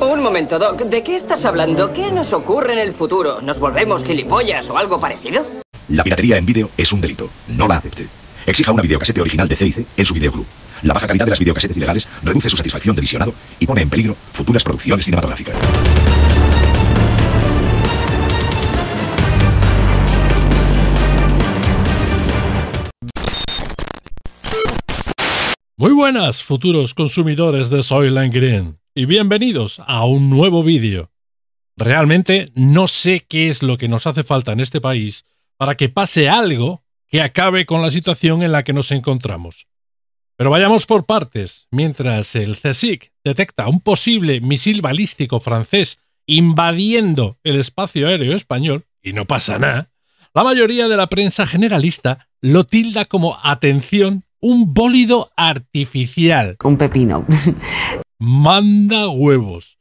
Un momento, Doc. ¿De qué estás hablando? ¿Qué nos ocurre en el futuro? ¿Nos volvemos gilipollas o algo parecido? La piratería en vídeo es un delito. No la acepte. Exija una videocasete original de CIC en su videoclub. La baja calidad de las videocasetes ilegales reduce su satisfacción de visionado y pone en peligro futuras producciones cinematográficas. Muy buenas, futuros consumidores de Soylent Green y bienvenidos a un nuevo vídeo. Realmente no sé qué es lo que nos hace falta en este país para que pase algo que acabe con la situación en la que nos encontramos. Pero vayamos por partes. Mientras el CSIC detecta un posible misil balístico francés invadiendo el espacio aéreo español, y no pasa nada, la mayoría de la prensa generalista lo tilda como atención un bólido artificial. Un pepino. manda huevos.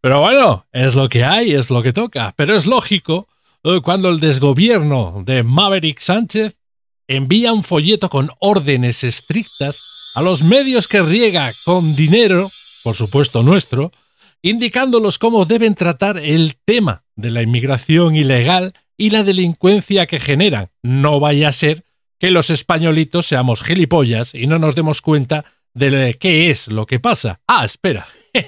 Pero bueno, es lo que hay, es lo que toca. Pero es lógico eh, cuando el desgobierno de Maverick Sánchez envía un folleto con órdenes estrictas a los medios que riega con dinero, por supuesto nuestro, indicándolos cómo deben tratar el tema de la inmigración ilegal y la delincuencia que generan. No vaya a ser que los españolitos seamos gilipollas y no nos demos cuenta de qué es lo que pasa. Ah, espera,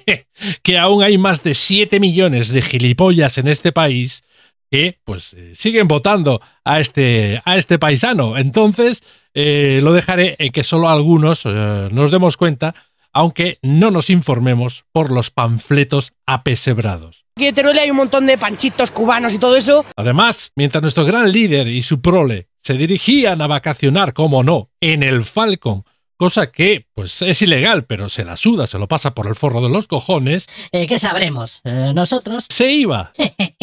que aún hay más de 7 millones de gilipollas en este país que pues eh, siguen votando a este, a este paisano. Entonces, eh, lo dejaré en que solo algunos eh, nos demos cuenta, aunque no nos informemos por los panfletos apesebrados. Aquí en Teruel hay un montón de panchitos cubanos y todo eso. Además, mientras nuestro gran líder y su prole se dirigían a vacacionar, como no, en el Falcon, cosa que pues es ilegal, pero se la suda, se lo pasa por el forro de los cojones. Eh, ¿Qué sabremos? Eh, ¿Nosotros? Se iba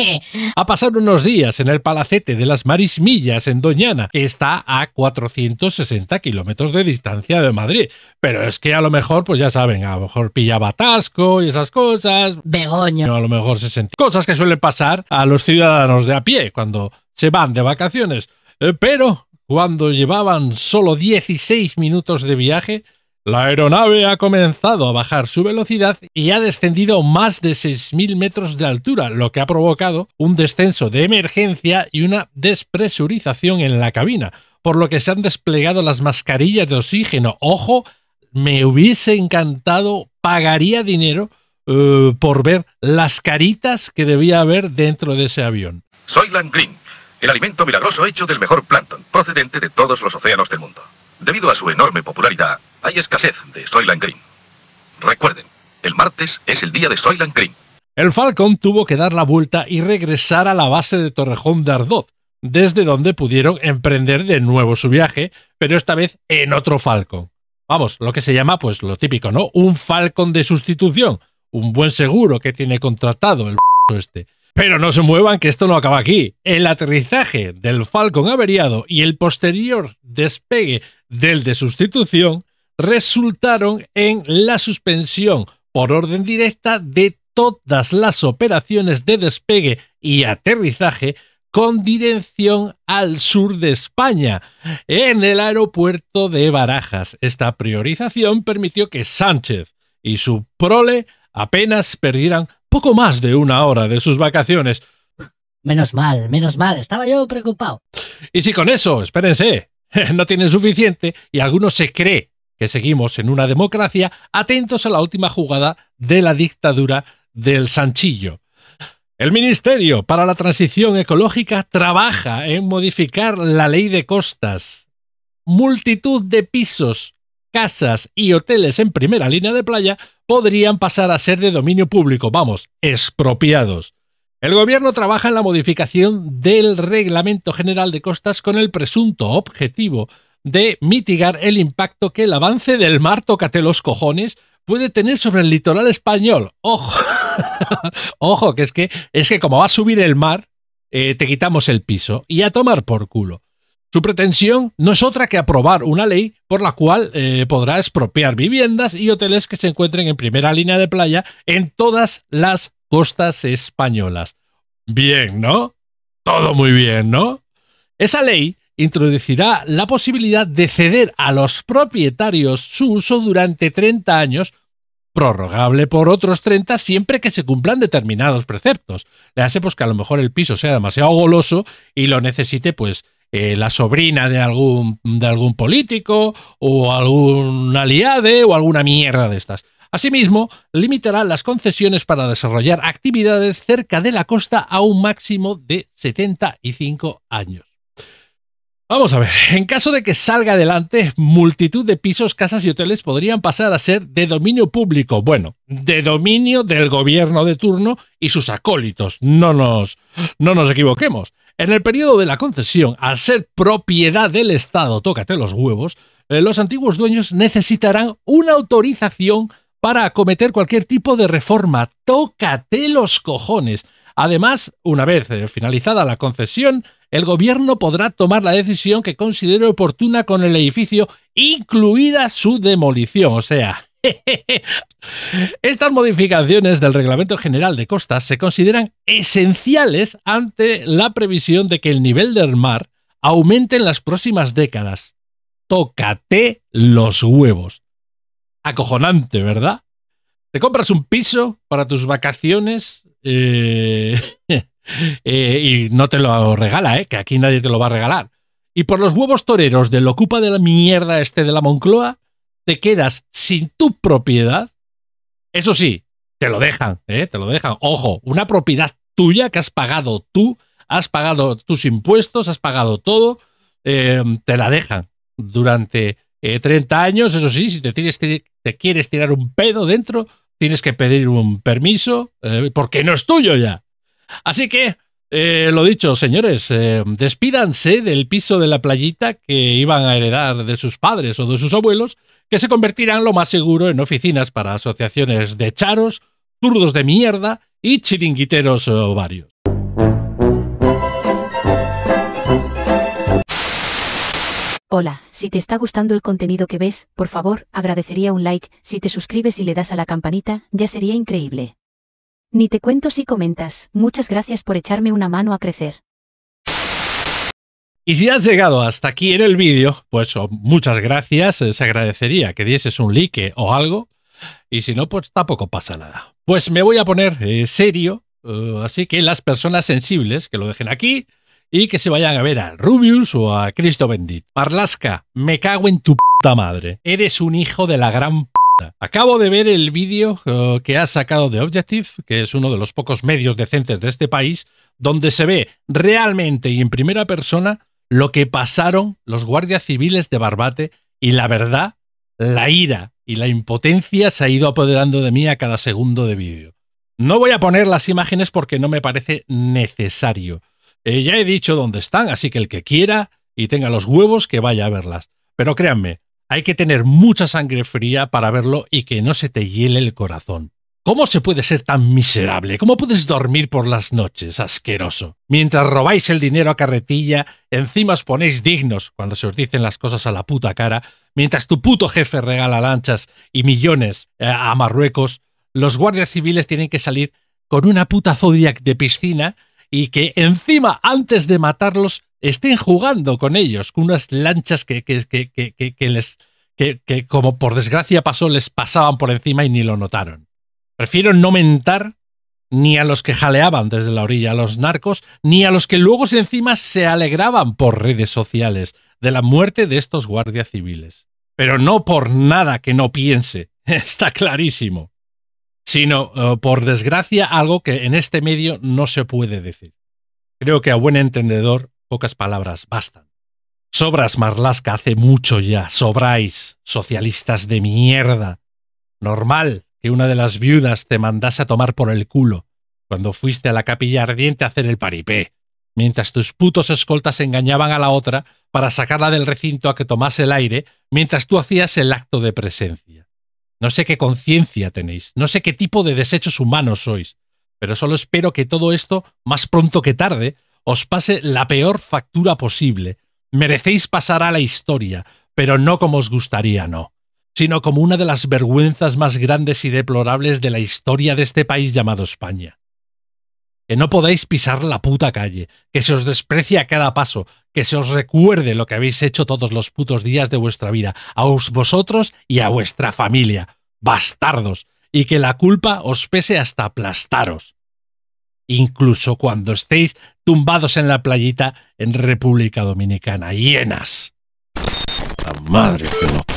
a pasar unos días en el palacete de las Marismillas en Doñana, que está a 460 kilómetros de distancia de Madrid. Pero es que a lo mejor, pues ya saben, a lo mejor pillaba atasco y esas cosas. Begoño. A lo mejor se sentía. Cosas que suelen pasar a los ciudadanos de a pie cuando se van de vacaciones. Eh, pero cuando llevaban solo 16 minutos de viaje, la aeronave ha comenzado a bajar su velocidad y ha descendido más de 6.000 metros de altura, lo que ha provocado un descenso de emergencia y una despresurización en la cabina, por lo que se han desplegado las mascarillas de oxígeno. Ojo, me hubiese encantado, pagaría dinero eh, por ver las caritas que debía haber dentro de ese avión. Soy Green el alimento milagroso hecho del mejor plancton, procedente de todos los océanos del mundo. Debido a su enorme popularidad, hay escasez de Soylent Green. Recuerden, el martes es el día de Soylent Green. El Falcon tuvo que dar la vuelta y regresar a la base de Torrejón de Ardoz, desde donde pudieron emprender de nuevo su viaje, pero esta vez en otro Falcon. Vamos, lo que se llama, pues lo típico, ¿no? Un Falcon de sustitución, un buen seguro que tiene contratado el este. Pero no se muevan que esto no acaba aquí. El aterrizaje del Falcon averiado y el posterior despegue del de sustitución resultaron en la suspensión por orden directa de todas las operaciones de despegue y aterrizaje con dirección al sur de España, en el aeropuerto de Barajas. Esta priorización permitió que Sánchez y su prole apenas perdieran poco más de una hora de sus vacaciones. Menos mal, menos mal, estaba yo preocupado. Y si con eso, espérense, no tienen suficiente y algunos se cree que seguimos en una democracia atentos a la última jugada de la dictadura del Sanchillo. El Ministerio para la Transición Ecológica trabaja en modificar la ley de costas. Multitud de pisos casas y hoteles en primera línea de playa podrían pasar a ser de dominio público, vamos, expropiados. El gobierno trabaja en la modificación del Reglamento General de Costas con el presunto objetivo de mitigar el impacto que el avance del mar tocate los cojones puede tener sobre el litoral español. Ojo, ojo, que es que es que como va a subir el mar, eh, te quitamos el piso y a tomar por culo. Su pretensión no es otra que aprobar una ley por la cual eh, podrá expropiar viviendas y hoteles que se encuentren en primera línea de playa en todas las costas españolas. Bien, ¿no? Todo muy bien, ¿no? Esa ley introducirá la posibilidad de ceder a los propietarios su uso durante 30 años, prorrogable por otros 30 siempre que se cumplan determinados preceptos. Le hace pues que a lo mejor el piso sea demasiado goloso y lo necesite pues eh, la sobrina de algún, de algún político o algún aliade o alguna mierda de estas. Asimismo, limitará las concesiones para desarrollar actividades cerca de la costa a un máximo de 75 años. Vamos a ver, en caso de que salga adelante, multitud de pisos, casas y hoteles podrían pasar a ser de dominio público, bueno, de dominio del gobierno de turno y sus acólitos, no nos, no nos equivoquemos. En el periodo de la concesión, al ser propiedad del Estado, tócate los huevos, eh, los antiguos dueños necesitarán una autorización para acometer cualquier tipo de reforma. Tócate los cojones. Además, una vez eh, finalizada la concesión, el gobierno podrá tomar la decisión que considere oportuna con el edificio, incluida su demolición. O sea, Estas modificaciones del Reglamento General de Costas se consideran esenciales ante la previsión de que el nivel del mar aumente en las próximas décadas. Tócate los huevos. Acojonante, ¿verdad? Te compras un piso para tus vacaciones eh, eh, y no te lo regala, ¿eh? que aquí nadie te lo va a regalar. Y por los huevos toreros del ocupa de la mierda este de la Moncloa, te quedas sin tu propiedad, eso sí, te lo dejan, ¿eh? te lo dejan. Ojo, una propiedad tuya que has pagado tú, has pagado tus impuestos, has pagado todo, em, te la dejan durante 30 eh, años. Eso sí, si te, quieres tirar un pedo dentro, tienes que pedir un permiso eh, porque no es tuyo ya. Así que eh, lo dicho, señores, eh, despídanse del piso de la playita que iban a heredar de sus padres o de sus abuelos, que se convertirán lo más seguro en oficinas para asociaciones de charos, zurdos de mierda y chiringuiteros varios. Hola, si te está gustando el contenido que ves, por favor, agradecería un like, si te suscribes y le das a la campanita, ya sería increíble. Ni te cuento si comentas. Muchas gracias por echarme una mano a crecer. Y si has llegado hasta aquí en el vídeo, pues oh, muchas gracias. Eh, se agradecería que dieses un like o algo. Y si no, pues tampoco pasa nada. Pues me voy a poner eh, serio. Eh, así que las personas sensibles que lo dejen aquí y que se vayan a ver a Rubius o a Cristo Bendit. Marlaska, me cago en tu puta madre. Eres un hijo de la gran Acabo de ver el vídeo eh, que ha sacado de Objective, que es uno de los pocos medios decentes de este país, donde se ve realmente y en primera persona lo que pasaron los guardias civiles de Barbate y la verdad, la ira y la impotencia se ha ido apoderando de mí a cada segundo de vídeo. No voy a poner las imágenes porque no me parece necesario. Eh, ya he dicho dónde están, así que el que quiera y tenga los huevos que vaya a verlas. Pero créanme, hay que tener mucha sangre fría para verlo y que no se te hiele el corazón. ¿Cómo se puede ser tan miserable? ¿Cómo puedes dormir por las noches, asqueroso? Mientras robáis el dinero a carretilla, encima os ponéis dignos cuando se os dicen las cosas a la puta cara, mientras tu puto jefe regala lanchas y millones eh, a Marruecos, los guardias civiles tienen que salir con una puta Zodiac de piscina y que encima antes de matarlos estén jugando con ellos, con unas lanchas que, que, que les, que, como por desgracia pasó, les pasaban por encima y ni lo notaron. Prefiero no mentar ni a los que jaleaban desde la orilla a los narcos, ni a los que luego encima se alegraban por redes sociales de la muerte de estos guardias civiles. Pero no por nada que no piense, está clarísimo, sino eh, por desgracia algo que en este medio no se puede decir. Creo que a buen entendedor Pocas palabras bastan. Sobras, Marlasca, hace mucho ya. Sobráis, socialistas de mierda. Normal que una de las viudas te mandase a tomar por el culo cuando fuiste a la capilla ardiente a hacer el paripé, mientras tus putos escoltas engañaban a la otra para sacarla del recinto a que tomase el aire, mientras tú hacías el acto de presencia. No sé qué conciencia tenéis, no sé qué tipo de desechos humanos sois, pero solo espero que todo esto, más pronto que tarde, os pase la peor factura posible. Merecéis pasar a la historia, pero no como os gustaría, no, sino como una de las vergüenzas más grandes y deplorables de la historia de este país llamado España. Que no podáis pisar la puta calle, que se os desprecie a cada paso, que se os recuerde lo que habéis hecho todos los putos días de vuestra vida, a vosotros y a vuestra familia, bastardos, y que la culpa os pese hasta aplastaros incluso cuando estéis tumbados en la playita en República Dominicana, llenas. La madre que